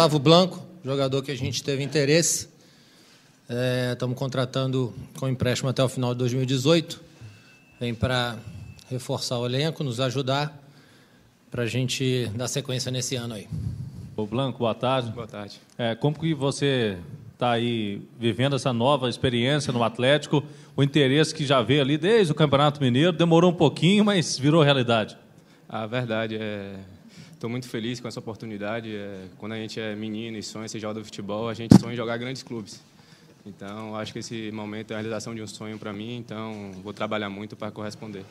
Gustavo Blanco, jogador que a gente teve interesse. É, estamos é, contratando com empréstimo até o final de 2018. Vem para reforçar o elenco, nos ajudar para a gente dar sequência nesse ano aí. O Blanco, boa tarde. Boa tarde. É, como que você está aí vivendo essa nova experiência no Atlético? O interesse que já veio ali desde o Campeonato Mineiro, demorou um pouquinho, mas virou realidade. A ah, verdade é Estou muito feliz com essa oportunidade. É, quando a gente é menino e sonha, se joga do futebol, a gente sonha em jogar grandes clubes. Então, acho que esse momento é a realização de um sonho para mim, então vou trabalhar muito para corresponder.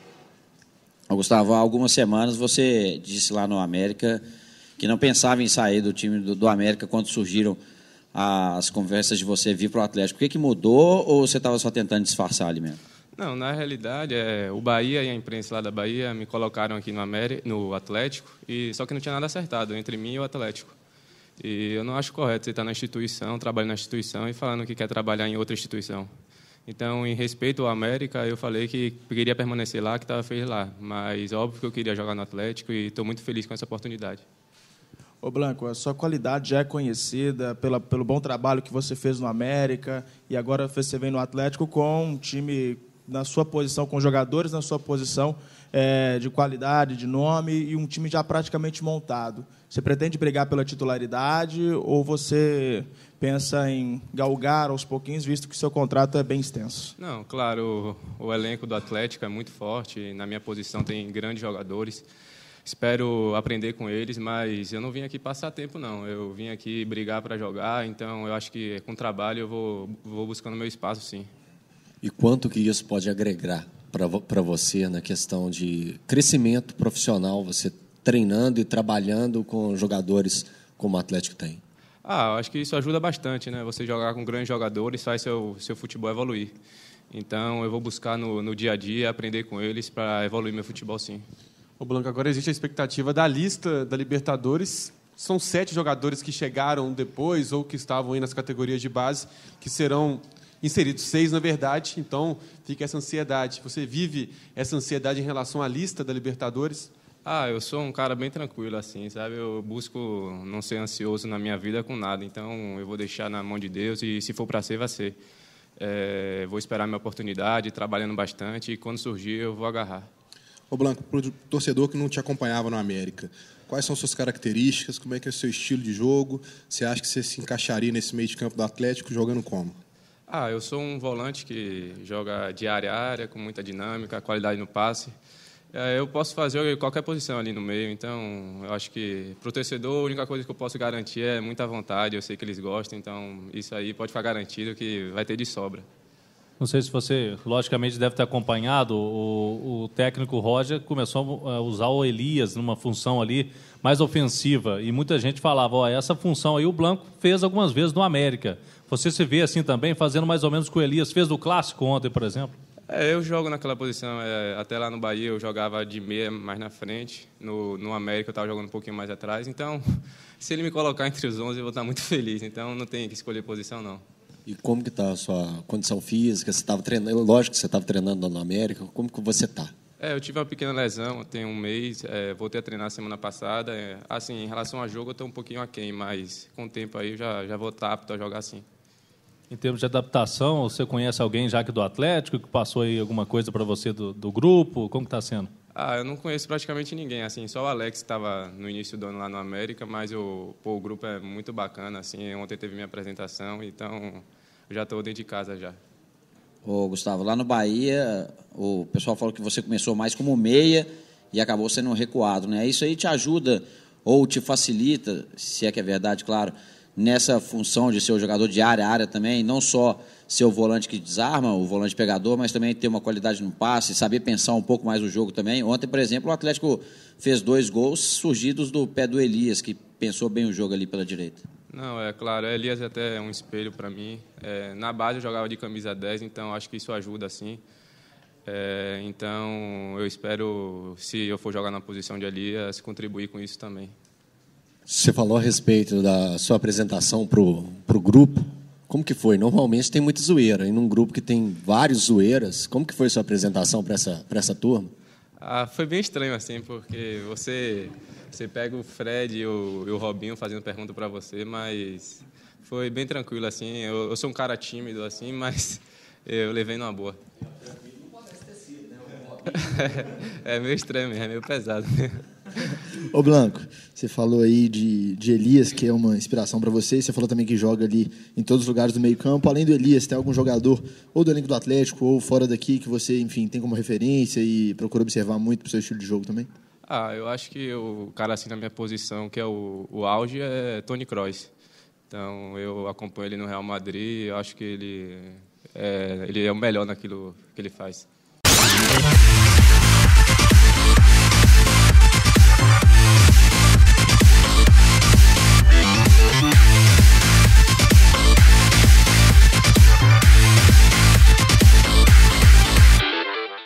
Gustavo, há algumas semanas você disse lá no América que não pensava em sair do time do, do América quando surgiram as conversas de você vir para o Atlético. O que, é que mudou ou você estava só tentando disfarçar ali mesmo? Não, na realidade, é, o Bahia e a imprensa lá da Bahia me colocaram aqui no, no Atlético, e só que não tinha nada acertado entre mim e o Atlético. E eu não acho correto você estar tá na instituição, trabalhando na instituição e falando que quer trabalhar em outra instituição. Então, em respeito ao América, eu falei que queria permanecer lá, que estava feliz lá. Mas óbvio que eu queria jogar no Atlético e estou muito feliz com essa oportunidade. Ô Blanco, a sua qualidade já é conhecida pela, pelo bom trabalho que você fez no América e agora você vem no Atlético com um time na sua posição, com jogadores na sua posição é, de qualidade, de nome e um time já praticamente montado. Você pretende brigar pela titularidade ou você pensa em galgar aos pouquinhos, visto que seu contrato é bem extenso? Não, claro, o, o elenco do Atlético é muito forte, na minha posição tem grandes jogadores. Espero aprender com eles, mas eu não vim aqui passar tempo, não. Eu vim aqui brigar para jogar, então eu acho que com trabalho eu vou, vou buscando meu espaço, sim. E quanto que isso pode agregar para você na questão de crescimento profissional, você treinando e trabalhando com jogadores como o Atlético tem? Ah, eu acho que isso ajuda bastante, né? Você jogar com grandes jogadores faz seu, seu futebol evoluir. Então, eu vou buscar no, no dia a dia aprender com eles para evoluir meu futebol, sim. O Blanco, agora existe a expectativa da lista da Libertadores são sete jogadores que chegaram depois ou que estavam aí nas categorias de base que serão inserido seis, na verdade, então fica essa ansiedade. Você vive essa ansiedade em relação à lista da Libertadores? Ah, eu sou um cara bem tranquilo, assim, sabe? Eu busco não ser ansioso na minha vida com nada, então eu vou deixar na mão de Deus e se for para ser, vai ser. É, vou esperar minha oportunidade, trabalhando bastante, e quando surgir eu vou agarrar. Ô Blanco, para o torcedor que não te acompanhava no América, quais são suas características, como é que é o seu estilo de jogo, você acha que você se encaixaria nesse meio de campo do Atlético jogando como? Ah, eu sou um volante que joga de área a área, com muita dinâmica, qualidade no passe. É, eu posso fazer qualquer posição ali no meio, então eu acho que para o torcedor a única coisa que eu posso garantir é muita vontade. Eu sei que eles gostam, então isso aí pode ficar garantido que vai ter de sobra. Não sei se você, logicamente, deve ter acompanhado. O, o técnico Roger começou a usar o Elias numa função ali mais ofensiva. E muita gente falava: ó, essa função aí o Blanco fez algumas vezes no América. Você se vê assim também, fazendo mais ou menos o que o Elias fez no Clássico ontem, por exemplo? É, eu jogo naquela posição. É, até lá no Bahia eu jogava de meia mais na frente. No, no América eu estava jogando um pouquinho mais atrás. Então, se ele me colocar entre os 11, eu vou estar muito feliz. Então, não tem que escolher posição, não. E como que está a sua condição física? Você estava treinando? Lógico que você estava treinando lá na América. Como que você está? É, eu tive uma pequena lesão, tem um mês, é, voltei a treinar semana passada. É, assim, em relação a jogo, eu estou um pouquinho aquém, mas com o tempo aí eu já, já vou estar tá apto a jogar assim. Em termos de adaptação, você conhece alguém já que do Atlético, que passou aí alguma coisa para você do, do grupo? Como está sendo? Ah, eu não conheço praticamente ninguém, assim, só o Alex estava no início do ano lá no América, mas eu, pô, o grupo é muito bacana, assim, ontem teve minha apresentação, então eu já estou dentro de casa já. Ô, Gustavo, lá no Bahia, o pessoal falou que você começou mais como meia e acabou sendo recuado, né? Isso aí te ajuda ou te facilita, se é que é verdade, claro, nessa função de ser o jogador de área a área também, não só ser o volante que desarma, o volante pegador, mas também ter uma qualidade no passe, saber pensar um pouco mais o jogo também. Ontem, por exemplo, o Atlético fez dois gols surgidos do pé do Elias, que pensou bem o jogo ali pela direita. Não, é claro. É, Elias até é um espelho para mim. É, na base eu jogava de camisa 10, então acho que isso ajuda, assim. É, então eu espero, se eu for jogar na posição de Elias, contribuir com isso também. Você falou a respeito da sua apresentação para o grupo. Como que foi? Normalmente tem muita zoeira. E num grupo que tem várias zoeiras, como que foi sua apresentação para essa, essa turma? Ah, foi bem estranho assim, porque você você pega o Fred e o, e o Robinho fazendo pergunta para você, mas foi bem tranquilo assim. Eu, eu, sou um cara tímido assim, mas eu levei numa boa. É meio estranho, é meio pesado. Ô Blanco, você falou aí de, de Elias, que é uma inspiração para você. Você falou também que joga ali em todos os lugares do meio-campo. Além do Elias, tem algum jogador ou do elenco do Atlético ou fora daqui que você, enfim, tem como referência e procura observar muito para o seu estilo de jogo também? Ah, eu acho que o cara assim na minha posição, que é o, o auge, é Tony Kroos. Então, eu acompanho ele no Real Madrid, eu acho que ele é, ele é o melhor naquilo que ele faz.